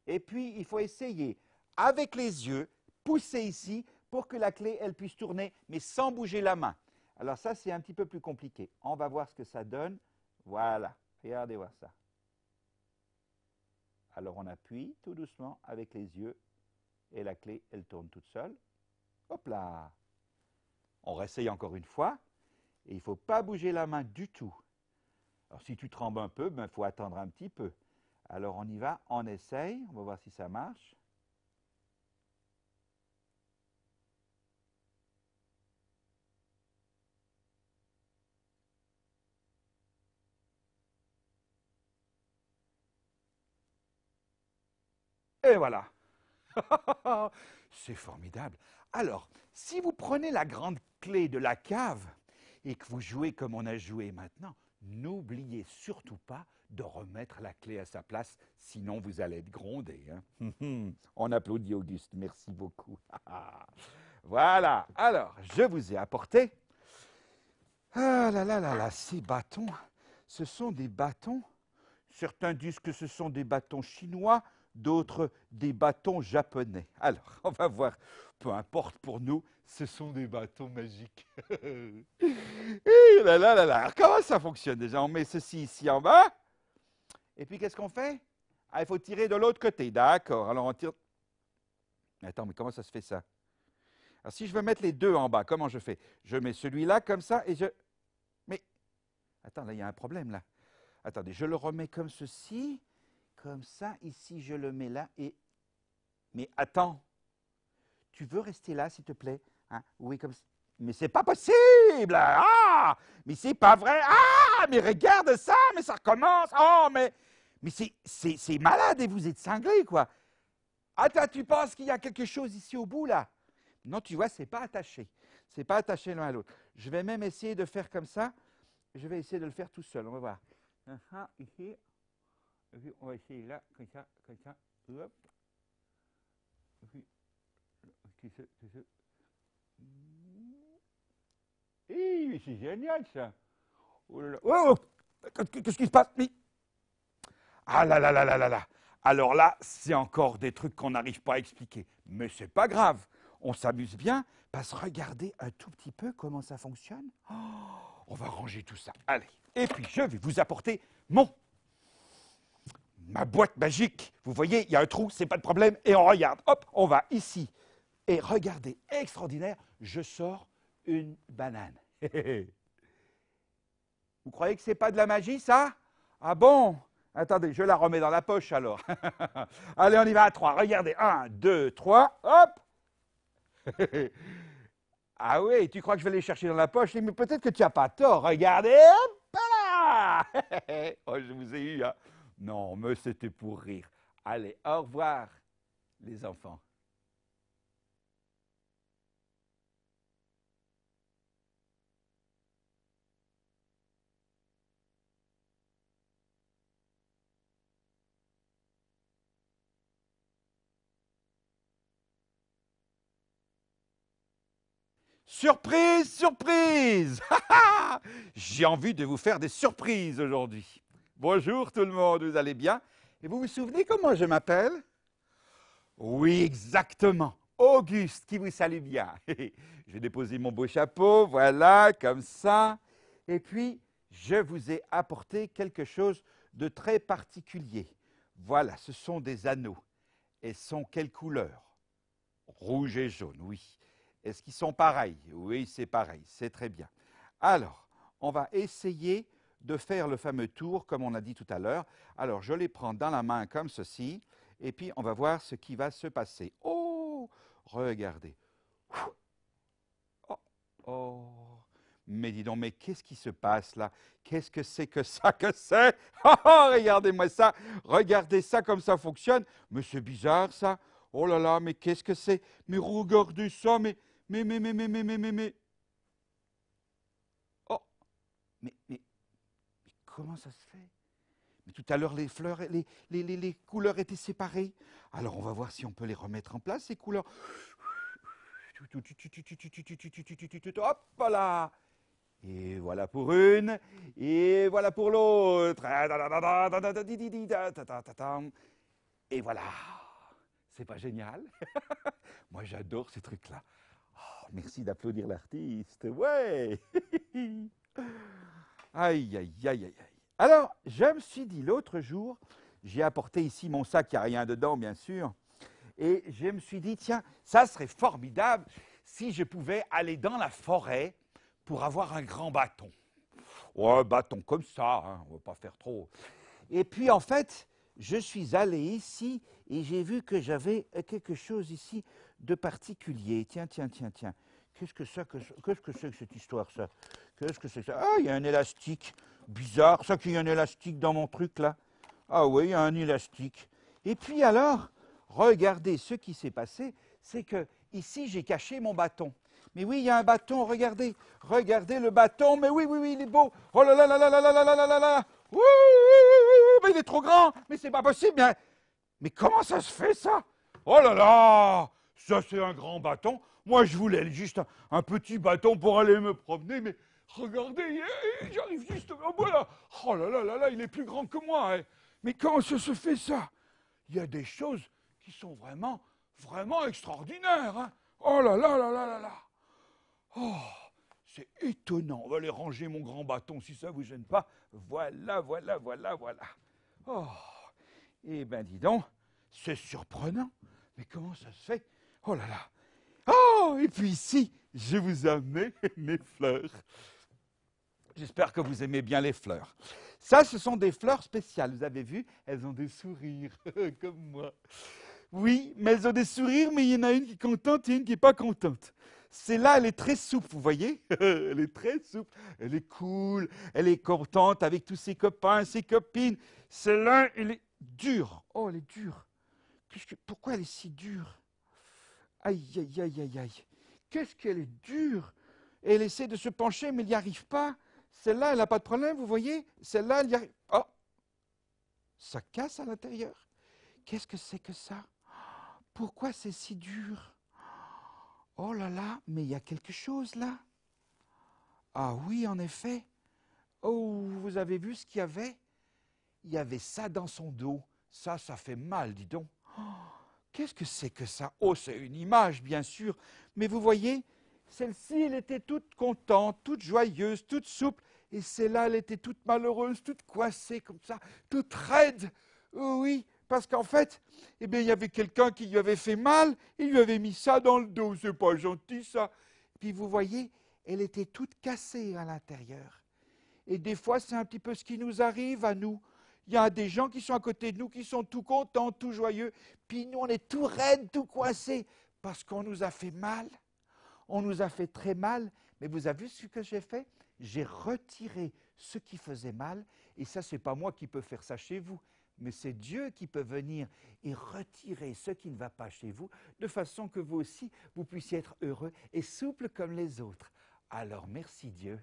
et puis, il faut essayer, avec les yeux, pousser ici pour que la clé, elle puisse tourner, mais sans bouger la main. Alors ça, c'est un petit peu plus compliqué. On va voir ce que ça donne. Voilà, regardez voir ça. Alors on appuie tout doucement avec les yeux et la clé, elle tourne toute seule. Hop là On réessaye encore une fois et il ne faut pas bouger la main du tout. Alors si tu trembles un peu, il ben, faut attendre un petit peu. Alors on y va, on essaye, on va voir si ça marche. Et voilà. C'est formidable. Alors, si vous prenez la grande clé de la cave et que vous jouez comme on a joué maintenant, n'oubliez surtout pas de remettre la clé à sa place, sinon vous allez être grondé. Hein. Hum, hum. On applaudit Auguste, merci beaucoup. voilà, alors je vous ai apporté. Ah là là là là, ces bâtons, ce sont des bâtons. Certains disent que ce sont des bâtons chinois, d'autres des bâtons japonais. Alors, on va voir. Peu importe pour nous, ce sont des bâtons magiques. Et eh là, là, là, là. comment ça fonctionne déjà On met ceci ici en bas. Et puis, qu'est-ce qu'on fait? Ah, il faut tirer de l'autre côté. D'accord. Alors, on tire. Attends, mais comment ça se fait ça? Alors, si je veux mettre les deux en bas, comment je fais? Je mets celui-là comme ça et je. Mais. Attends, là, il y a un problème, là. Attendez, je le remets comme ceci, comme ça. Ici, je le mets là et. Mais attends. Tu veux rester là, s'il te plaît? Hein? Oui, comme ça mais c'est pas possible! Ah! Mais c'est pas vrai! Ah! Mais regarde ça! Mais ça recommence! Oh, mais. Mais c'est malade et vous êtes cinglés, quoi! Attends, tu penses qu'il y a quelque chose ici au bout, là? Non, tu vois, c'est pas attaché. C'est pas attaché l'un à l'autre. Je vais même essayer de faire comme ça. Je vais essayer de le faire tout seul. On va voir. On va essayer là, comme ça, comme ça c'est génial ça. Oh, Qu'est-ce qui se passe Ah là là là là là là. Alors là, c'est encore des trucs qu'on n'arrive pas à expliquer. Mais c'est pas grave. On s'amuse bien parce que regardez un tout petit peu comment ça fonctionne. Oh, on va ranger tout ça. Allez. Et puis je vais vous apporter mon ma boîte magique. Vous voyez, il y a un trou, c'est pas de problème. Et on regarde. Hop, on va ici. Et regardez, extraordinaire, je sors une banane. Vous croyez que ce n'est pas de la magie, ça Ah bon Attendez, je la remets dans la poche alors. Allez, on y va à trois. Regardez, un, deux, trois, hop Ah oui, tu crois que je vais les chercher dans la poche Mais peut-être que tu n'as pas tort. Regardez, hop Oh, je vous ai eu. Hein. Non, mais c'était pour rire. Allez, au revoir, les enfants. Surprise, surprise J'ai envie de vous faire des surprises aujourd'hui. Bonjour tout le monde, vous allez bien Et vous vous souvenez comment je m'appelle Oui, exactement. Auguste qui vous salue bien. J'ai déposé mon beau chapeau, voilà, comme ça. Et puis, je vous ai apporté quelque chose de très particulier. Voilà, ce sont des anneaux. Et sont quelles couleurs Rouge et jaune, oui. Est-ce qu'ils sont pareils Oui, c'est pareil, c'est très bien. Alors, on va essayer de faire le fameux tour, comme on a dit tout à l'heure. Alors, je les prends dans la main comme ceci, et puis on va voir ce qui va se passer. Oh, regardez. Oh, oh. Mais dis donc, mais qu'est-ce qui se passe là Qu'est-ce que c'est que ça que c'est oh, oh, regardez-moi ça. Regardez ça comme ça fonctionne. Mais c'est bizarre ça. Oh là là, mais qu'est-ce que c'est Mais regardez ça, mais mais, mais, mais, mais, mais, mais, mais, mais. Oh Mais, mais, mais comment ça se fait Mais tout à l'heure, les fleurs, les, les, les, les couleurs étaient séparées. Alors on va voir si on peut les remettre en place, ces couleurs. Hop là et voilà pour une, et voilà pour l'autre. Et voilà. C'est pas génial Moi j'adore ces trucs-là. Oh, merci d'applaudir l'artiste. Ouais Aïe, aïe, aïe, aïe, aïe. Alors, je me suis dit l'autre jour, j'ai apporté ici mon sac, il n'y a rien dedans, bien sûr. Et je me suis dit, tiens, ça serait formidable si je pouvais aller dans la forêt pour avoir un grand bâton. Ouais, un bâton comme ça, hein, on ne va pas faire trop. Et puis, en fait, je suis allé ici et j'ai vu que j'avais quelque chose ici de particulier. Tiens, tiens, tiens, tiens. Qu'est-ce que ce c'est que cette histoire, ça Qu'est-ce que c'est que ça Ah, il y a un élastique. Bizarre, ça qu'il y a un élastique dans mon truc, là. Ah oui, il y a un élastique. Et puis alors, regardez ce qui s'est passé, c'est que ici, j'ai caché mon bâton. Mais oui, il y a un bâton, regardez. Regardez le bâton, mais oui, oui, oui, il est beau. Oh là là là là là là là là là là Ouh, mais il est trop grand, mais c'est pas possible. Hein. mais comment ça se fait, ça Oh là là ça, c'est un grand bâton. Moi, je voulais juste un, petit bâton pour aller me promener, mais regardez, j'arrive juste oh, Voilà. Oh là là là là, il est plus grand que moi. Hein. Mais comment ça se fait ça Il y a des choses qui sont vraiment, vraiment extraordinaires. Hein. Oh là là là là là là. Oh, c'est étonnant. On va aller ranger mon grand bâton si ça ne vous gêne pas. Voilà, voilà, voilà, voilà. Oh, eh bien dis donc, c'est surprenant. Mais comment ça se fait Oh là là. Oh, et puis ici, je vous amène mes fleurs. J'espère que vous aimez bien les fleurs. Ça, ce sont des fleurs spéciales. Vous avez vu, elles ont des sourires, comme moi. Oui, mais elles ont des sourires, mais il y en a une qui est contente et une qui n'est pas contente. Celle-là, elle est très souple, vous voyez Elle est très souple, elle est cool, elle est contente avec tous ses copains, ses copines. Celle-là, elle est dure. Oh, elle est dure. Pourquoi elle est si dure Aïe, aïe, aïe, aïe, aïe. Qu'est-ce qu'elle est dure Elle essaie de se pencher, mais il n'y arrive pas. Celle-là, elle n'a pas de problème, vous voyez Celle-là, elle y arrive. Oh Ça casse à l'intérieur. Qu'est-ce que c'est que ça Pourquoi c'est si dur Oh là là, mais il y a quelque chose là. Ah oui, en effet. Oh, vous avez vu ce qu'il y avait Il y avait ça dans son dos. Ça, ça fait mal, dis donc. Oh. Qu'est-ce que c'est que ça Oh, c'est une image, bien sûr, mais vous voyez, celle-ci, elle était toute contente, toute joyeuse, toute souple, et celle-là, elle était toute malheureuse, toute coincée comme ça, toute raide. Oh oui, parce qu'en fait, eh bien, il y avait quelqu'un qui lui avait fait mal, il lui avait mis ça dans le dos, c'est pas gentil ça. Puis vous voyez, elle était toute cassée à l'intérieur. Et des fois, c'est un petit peu ce qui nous arrive à nous. Il y a des gens qui sont à côté de nous, qui sont tout contents, tout joyeux, puis nous, on est tout raide, tout coincé, parce qu'on nous a fait mal. On nous a fait très mal, mais vous avez vu ce que j'ai fait J'ai retiré ce qui faisait mal, et ça, ce n'est pas moi qui peux faire ça chez vous, mais c'est Dieu qui peut venir et retirer ce qui ne va pas chez vous, de façon que vous aussi, vous puissiez être heureux et souple comme les autres. Alors merci Dieu.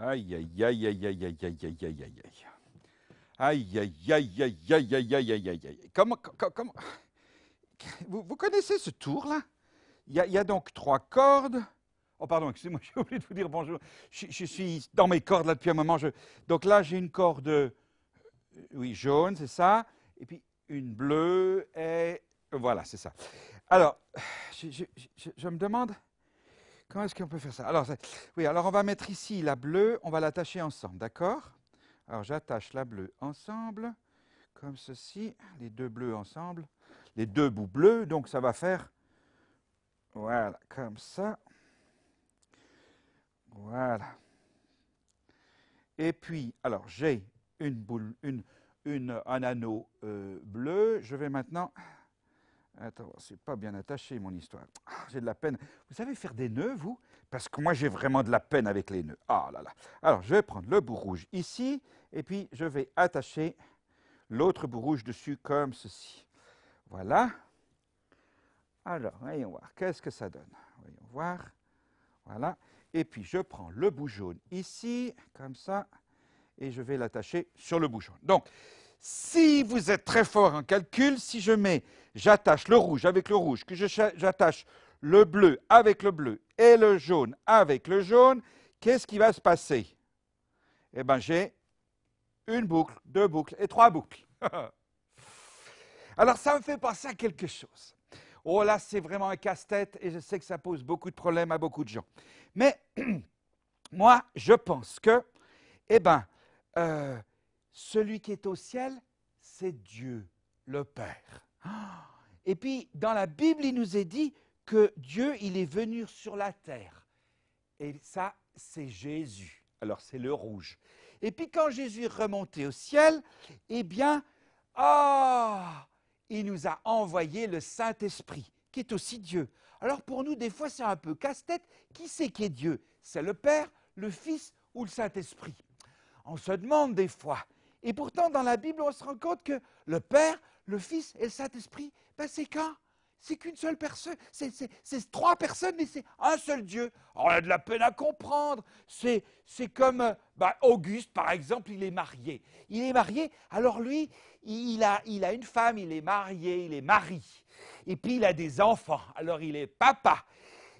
Aïe, aïe, aïe, aïe, aïe, aïe, aïe, aïe, aïe, aïe, aïe. Aïe, aïe, aïe, aïe, aïe, aïe, aïe, aïe, aïe, aïe. Comment, comment... Vous, vous connaissez ce tour-là il y, a, il y, a donc trois cordes. Oh, pardon, excusez-moi, j'ai oublié de vous dire bonjour. Je, je, suis dans mes cordes là depuis un moment. Je... Donc là, j'ai une corde, oui, jaune, c'est ça. Et puis une bleue et. Voilà, c'est ça. Alors, je, je, je me demande. Comment est-ce qu'on peut faire ça alors, Oui, alors on va mettre ici la bleue, on va l'attacher ensemble, d'accord Alors j'attache la bleue ensemble, comme ceci, les deux bleus ensemble, les deux bouts bleus, donc ça va faire, voilà, comme ça, voilà. Et puis, alors j'ai une boule, une, un anneau euh, bleu, je vais maintenant Attends, c'est pas bien attaché mon histoire. Ah, j'ai de la peine. Vous savez faire des nœuds, vous Parce que moi, j'ai vraiment de la peine avec les nœuds. Ah là là. Alors, je vais prendre le bout rouge ici, et puis je vais attacher l'autre bout rouge dessus comme ceci. Voilà. Alors, voyons voir. Qu'est-ce que ça donne Voyons voir. Voilà. Et puis, je prends le bout jaune ici, comme ça, et je vais l'attacher sur le bout jaune. Donc, si vous êtes très fort en calcul, si je mets, j'attache le rouge avec le rouge, que j'attache le bleu avec le bleu et le jaune avec le jaune, qu'est-ce qui va se passer Eh bien, j'ai une boucle, deux boucles et trois boucles. Alors, ça me fait penser à quelque chose. Oh là, c'est vraiment un casse-tête et je sais que ça pose beaucoup de problèmes à beaucoup de gens. Mais moi, je pense que, eh bien, euh, celui qui est au ciel, c'est Dieu, le Père. Et puis, dans la Bible, il nous est dit que Dieu, il est venu sur la terre. Et ça, c'est Jésus. Alors, c'est le rouge. Et puis, quand Jésus est remonté au ciel, eh bien, ah, il nous a envoyé le Saint-Esprit, qui est aussi Dieu. Alors, pour nous, des fois, c'est un peu casse-tête. Qui c'est qui est Dieu C'est le Père, le Fils ou le Saint-Esprit On se demande des fois, et pourtant, dans la Bible, on se rend compte que le Père, le Fils et le Saint-Esprit, ben c'est quand C'est qu'une seule personne. C'est trois personnes, mais c'est un seul Dieu. on a de la peine à comprendre. C'est comme euh, ben, Auguste, par exemple, il est marié. Il est marié, alors lui, il a, il a une femme, il est marié, il est mari. Et puis, il a des enfants, alors il est papa.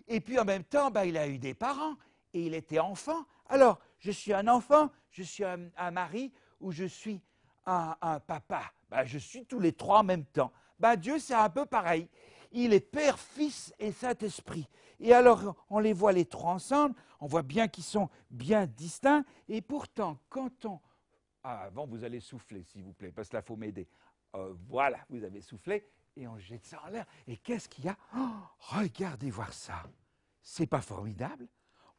Et puis, en même temps, ben, il a eu des parents et il était enfant. Alors, je suis un enfant, je suis un mari, ou je suis un, papa ben, Je suis tous les trois en même temps. Ben, Dieu, c'est un peu pareil. Il est Père, Fils et Saint-Esprit. Et alors, on les voit les trois ensemble, on voit bien qu'ils sont bien distincts, et pourtant, quand on... Ah, avant, vous allez souffler, s'il vous plaît, parce que là, il faut m'aider. Euh, voilà, vous avez soufflé, et on jette ça en l'air. Et qu'est-ce qu'il y a oh, Regardez voir ça. C'est pas formidable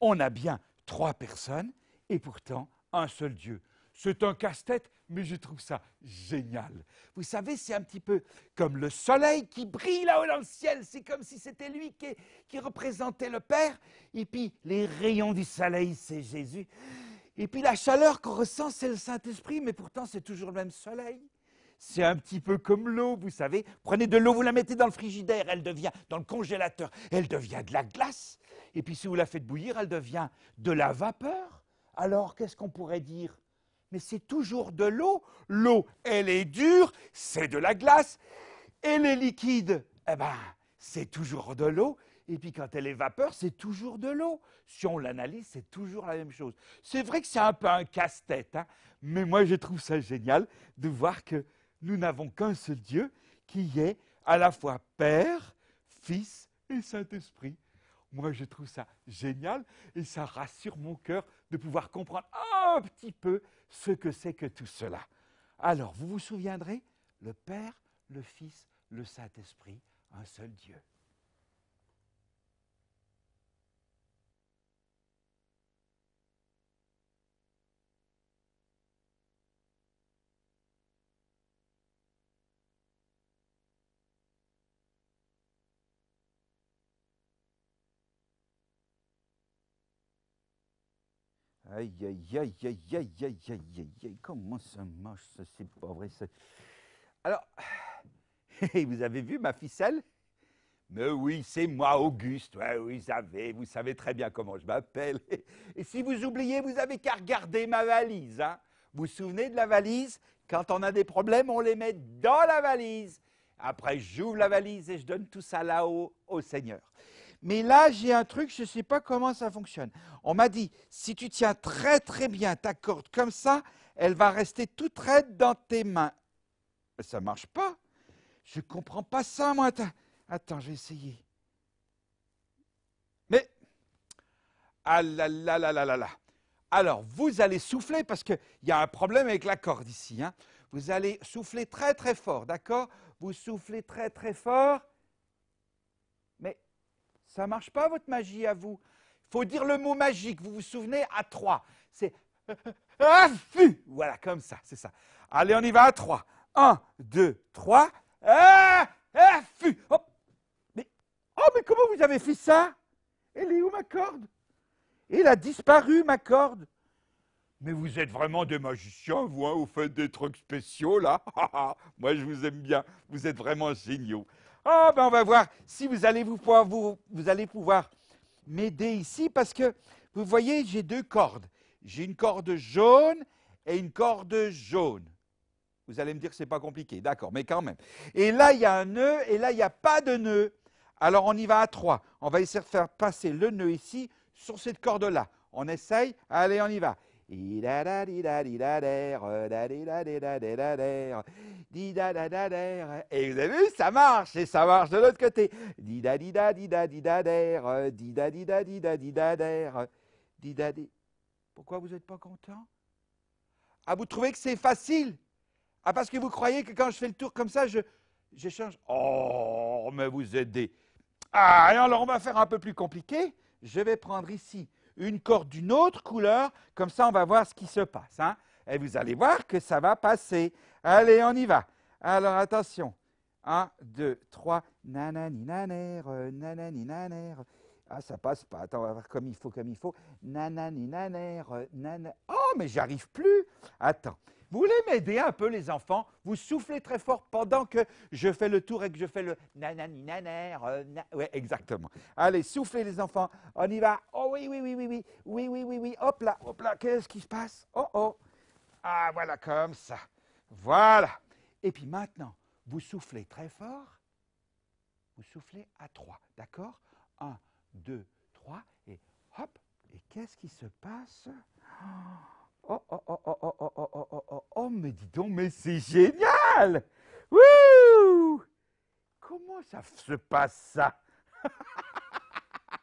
On a bien trois personnes, et pourtant, un seul Dieu. C'est un casse-tête, mais je trouve ça génial. Vous savez, c'est un petit peu comme le soleil qui brille là-haut dans le ciel. C'est comme si c'était lui qui, qui, représentait le Père. Et puis, les rayons du soleil, c'est Jésus. Et puis, la chaleur qu'on ressent, c'est le Saint-Esprit, mais pourtant, c'est toujours le même soleil. C'est un petit peu comme l'eau, vous savez. Prenez de l'eau, vous la mettez dans le frigidaire, elle devient dans le congélateur, elle devient de la glace. Et puis si vous la faites bouillir, elle devient de la vapeur. Alors qu'est-ce qu'on pourrait dire mais c'est toujours de l'eau. L'eau, elle est dure, c'est de la glace. Elle est liquide, eh ben, c'est toujours de l'eau. Et puis quand elle est vapeur, c'est toujours de l'eau. Si on l'analyse, c'est toujours la même chose. C'est vrai que c'est un peu un casse-tête, hein. mais moi je trouve ça génial de voir que nous n'avons qu'un seul Dieu qui est à la fois Père, Fils et Saint-Esprit. Moi, je trouve ça génial et ça rassure mon cœur de pouvoir comprendre un petit peu ce que c'est que tout cela. Alors, vous vous souviendrez, le Père, le Fils, le Saint-Esprit, un seul Dieu. Aïe, aïe, aïe, aïe, aïe, aïe, aïe, comment ça marche, c'est pas vrai, Alors, vous avez vu ma ficelle Mais oui, c'est moi, Auguste, ouais, vous savez, vous savez très bien comment je m'appelle. Et si vous oubliez, vous avez qu'à regarder ma valise, hein. Vous vous souvenez de la valise Quand on a des problèmes, on les met dans la valise. Après, j'ouvre la valise et je donne tout ça là-haut au Seigneur. Mais là, j'ai un truc, je ne sais pas comment ça fonctionne. On m'a dit, si tu tiens très très bien ta corde comme ça, elle va rester toute raide dans tes mains. ça ne marche pas. Je ne comprends pas ça, moi. Attends, attends j'ai essayé. Mais, ah là là là là là là. Alors, vous allez souffler parce qu'il y a un problème avec la corde ici. Hein. Vous allez souffler très très fort, d'accord Vous soufflez très très fort ça ne marche pas votre magie à vous. Il faut dire le mot magique, vous vous souvenez, à trois. C'est Voilà, comme ça, c'est ça. Allez, on y va à trois. Un, deux, trois. Oh. Mais, oh, mais comment vous avez fait ça Elle est où ma corde Elle a disparu, ma corde. Mais vous êtes vraiment des magiciens, vous, hein, vous faites des trucs spéciaux, là. Moi, je vous aime bien. Vous êtes vraiment géniaux. Oh, ben on va voir si vous allez, vous pouvoir, vous, vous allez pouvoir m'aider ici parce que vous voyez, j'ai deux cordes. J'ai une corde jaune et une corde jaune. Vous allez me dire que ce n'est pas compliqué, d'accord, mais quand même. Et là, il y a un nœud et là, il n'y a pas de nœud. Alors, on y va à trois. On va essayer de faire passer le nœud ici sur cette corde-là. On essaye, allez, on y va. Et vous avez vu, ça marche, et ça marche de l'autre côté. Pourquoi vous n'êtes pas content Ah, vous trouvez que c'est facile Ah, parce que vous croyez que quand je fais le tour comme ça, je, je change. Oh, mais vous êtes des... Ah, alors on va faire un peu plus compliqué. Je vais prendre ici une corde d'une autre couleur, comme ça on va voir ce qui se passe. Hein. Et vous allez voir que ça va passer. Allez, on y va. Alors attention. 1, 2, 3. Nanani nanère, euh, nanani ah, ça passe pas. Attends, on va voir comme il faut, comme il faut. Nanani, euh, naner, nan. Oh, mais j'arrive plus. Attends. Vous voulez m'aider un peu, les enfants Vous soufflez très fort pendant que je fais le tour et que je fais le nanani, naner. Euh, na... Ouais, exactement. Allez, soufflez, les enfants. On y va. Oh oui, oui, oui, oui, oui. Oui, oui, oui, oui. Hop là, hop là. Qu'est-ce qui se passe Oh, oh. Ah, voilà, comme ça. Voilà. Et puis maintenant, vous soufflez très fort. Vous soufflez à trois. D'accord Un, 2, 3, et hop, et qu'est-ce qui se passe Oh, oh, oh, oh, oh, oh, oh, oh, oh, oh, mais dis donc, mais c'est génial Wouh Comment ça se passe, ça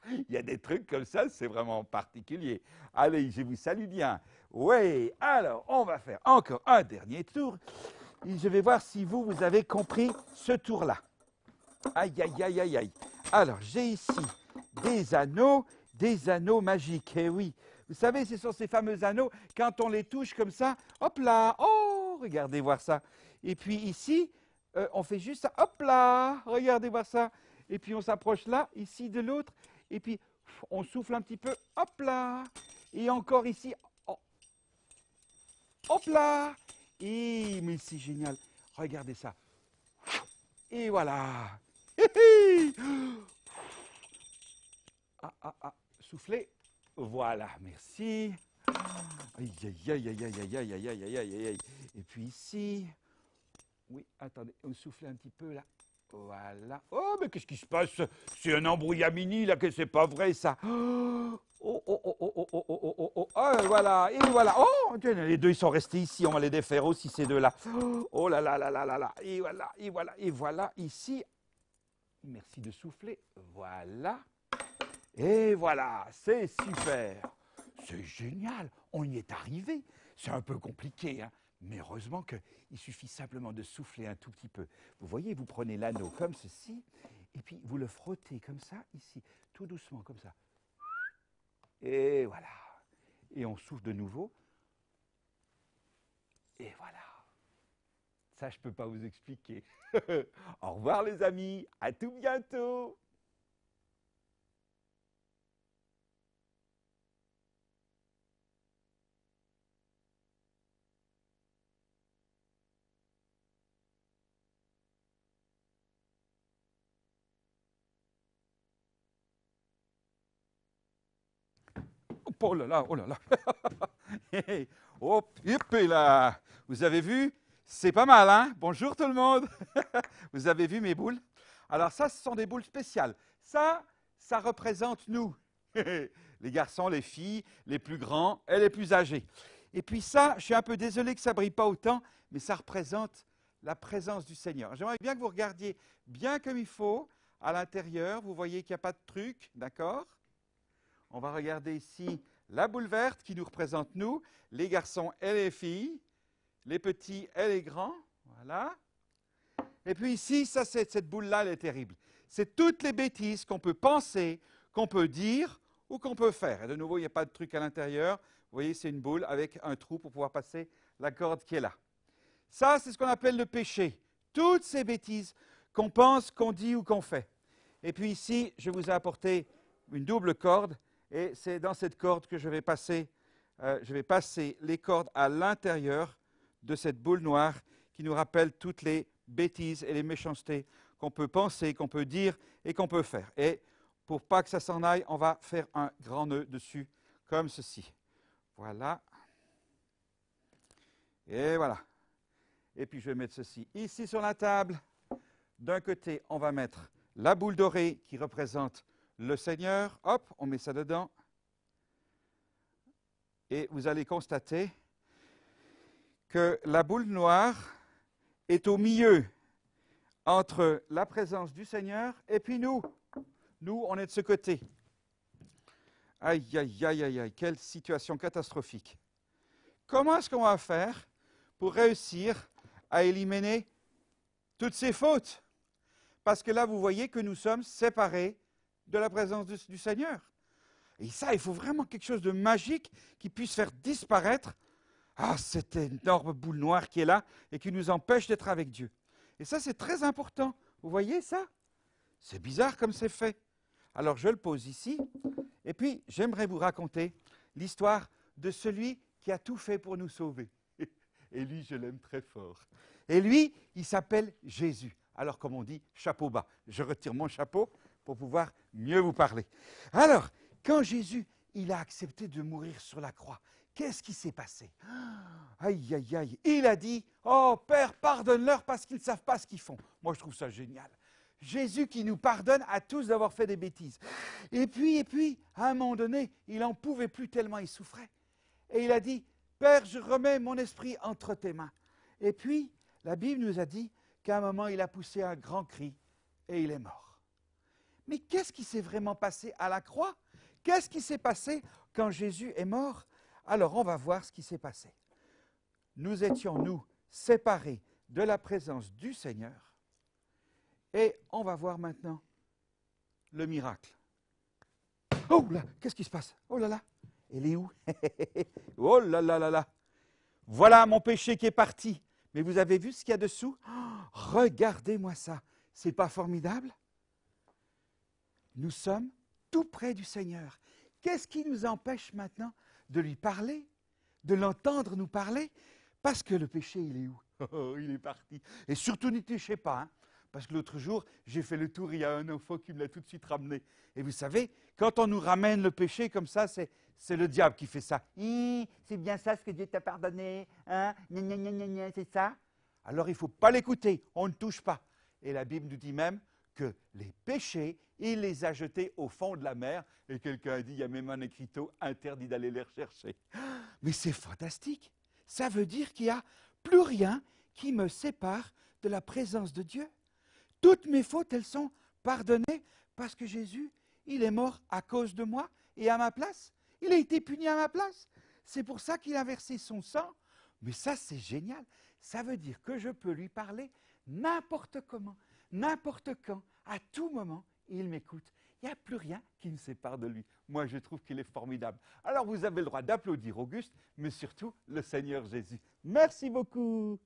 Il y a des trucs comme ça, c'est vraiment particulier. Allez, je vous salue bien. Oui, alors, on va faire encore un dernier tour. Et je vais voir si vous, vous avez compris ce tour-là. Aïe, aïe, aïe, aïe, aïe. Alors, j'ai ici des anneaux, des anneaux magiques. Eh oui, vous savez, ce sont ces fameux anneaux, quand on les touche comme ça, hop là, oh, regardez voir ça. Et puis ici, euh, on fait juste ça, hop là, regardez voir ça. Et puis on s'approche là, ici de l'autre, et puis on souffle un petit peu, hop là, et encore ici, oh, hop là. Et mais c'est génial, regardez ça. Et voilà. ah, ah, ah, soufflez. Voilà, merci. Aïe, aïe, aïe, aïe, aïe, aïe, aïe, aïe, aïe, aïe. Et puis ici. Oui, attendez, on souffle un petit peu là. Voilà. Oh, mais qu'est-ce qui se passe C'est un embrouillamini, là, que c'est pas vrai, ça. Oh, oh, oh, oh, oh, oh, oh, oh, oh, voilà, et voilà. Oh, les deux, ils sont restés ici, on va les défaire aussi, ces deux-là. Oh là là là là là là. Et voilà, et voilà, et voilà, ici. Merci de souffler. Voilà. Et voilà, c'est super. C'est génial, on y est arrivé. C'est un peu compliqué, hein. mais heureusement qu'il suffit simplement de souffler un tout petit peu. Vous voyez, vous prenez l'anneau comme ceci, et puis vous le frottez comme ça, ici, tout doucement, comme ça. Et voilà. Et on souffle de nouveau. Et voilà. Ça, je ne peux pas vous expliquer. Au revoir les amis, à tout bientôt Oh là là, oh là là. Oh, vous avez vu C'est pas mal, hein Bonjour tout le monde. Vous avez vu mes boules Alors ça, ce sont des boules spéciales. Ça, ça représente nous. les garçons, les filles, les plus grands et les plus âgés. Et puis ça, je suis un peu désolé que ça brille pas autant, mais ça représente la présence du Seigneur. J'aimerais bien que vous regardiez bien comme il faut à l'intérieur. Vous voyez qu'il n'y a pas de truc, d'accord On va regarder ici la boule verte qui nous représente nous, les garçons et les filles, les petits et les grands, voilà. Et puis ici, ça, cette boule-là, elle est terrible. C'est toutes les bêtises qu'on peut penser, qu'on peut dire ou qu'on peut faire. Et de nouveau, il n'y a pas de truc à l'intérieur. Vous voyez, c'est une boule avec un trou pour pouvoir passer la corde qui est là. Ça, c'est ce qu'on appelle le péché. Toutes ces bêtises qu'on pense, qu'on dit ou qu'on fait. Et puis ici, je vous ai apporté une double corde et c'est dans cette corde que je vais passer, euh, je vais passer les cordes à l'intérieur de cette boule noire qui nous rappelle toutes les bêtises et les méchancetés qu'on peut penser, qu'on peut dire et qu'on peut faire. Et pour pas que ça s'en aille, on va faire un grand nœud dessus, comme ceci. Voilà. Et voilà. Et puis je vais mettre ceci ici sur la table. D'un côté, on va mettre la boule dorée qui représente le Seigneur, hop, on met ça dedans. Et vous allez constater que la boule noire est au milieu entre la présence du Seigneur et puis nous. Nous, on est de ce côté. Aïe, aïe, aïe, aïe, aïe, quelle situation catastrophique. Comment est-ce qu'on va faire pour réussir à éliminer toutes ces fautes Parce que là, vous voyez que nous sommes séparés de la présence du, Seigneur. Et ça, il faut vraiment quelque chose de magique qui puisse faire disparaître ah, cette énorme boule noire qui est là et qui nous empêche d'être avec Dieu. Et ça, c'est très important. Vous voyez ça C'est bizarre comme c'est fait. Alors je le pose ici. Et puis, j'aimerais vous raconter l'histoire de celui qui a tout fait pour nous sauver. Et lui, je l'aime très fort. Et lui, il s'appelle Jésus. Alors, comme on dit, chapeau bas. Je retire mon chapeau pour pouvoir mieux vous parler. Alors, quand Jésus, il a accepté de mourir sur la croix, qu'est-ce qui s'est passé Aïe, aïe, aïe. Il a dit, oh Père, pardonne-leur parce qu'ils ne savent pas ce qu'ils font. Moi, je trouve ça génial. Jésus qui nous pardonne à tous d'avoir fait des bêtises. Et puis, et puis, à un moment donné, il n'en pouvait plus tellement il souffrait. Et il a dit, Père, je remets mon esprit entre tes mains. Et puis, la Bible nous a dit qu'à un moment, il a poussé un grand cri et il est mort mais qu'est-ce qui s'est vraiment passé à la croix Qu'est-ce qui s'est passé quand Jésus est mort Alors on va voir ce qui s'est passé. Nous étions, nous, séparés de la présence du Seigneur. Et on va voir maintenant le miracle. Oh là, qu'est-ce qui se passe Oh là là, elle est où Oh là là là là Voilà mon péché qui est parti. Mais vous avez vu ce qu'il y a dessous oh, Regardez-moi ça. C'est pas formidable nous sommes tout près du Seigneur. Qu'est-ce qui nous empêche maintenant de lui parler, de l'entendre nous parler Parce que le péché, il est où oh, oh, Il est parti. Et surtout, n'y touchez pas. Hein. parce que l'autre jour, j'ai fait le tour, il y a un enfant qui me l'a tout de suite ramené. Et vous savez, quand on nous ramène le péché comme ça, c'est, le diable qui fait ça. C'est bien ça ce que Dieu t'a pardonné, hein c'est ça Alors il ne faut pas l'écouter, on ne touche pas. Et la Bible nous dit même, que les péchés, il les a jetés au fond de la mer. Et quelqu'un a dit, il y a même un écriteau interdit d'aller les rechercher. Mais c'est fantastique. Ça veut dire qu'il n'y a plus rien qui me sépare de la présence de Dieu. Toutes mes fautes, elles sont pardonnées parce que Jésus, il est mort à cause de moi et à ma place. Il a été puni à ma place. C'est pour ça qu'il a versé son sang. Mais ça, c'est génial. Ça veut dire que je peux lui parler n'importe comment, n'importe quand, à tout moment, il m'écoute. Il n'y a plus rien qui me sépare de lui. Moi, je trouve qu'il est formidable. Alors, vous avez le droit d'applaudir Auguste, mais surtout le Seigneur Jésus. Merci beaucoup.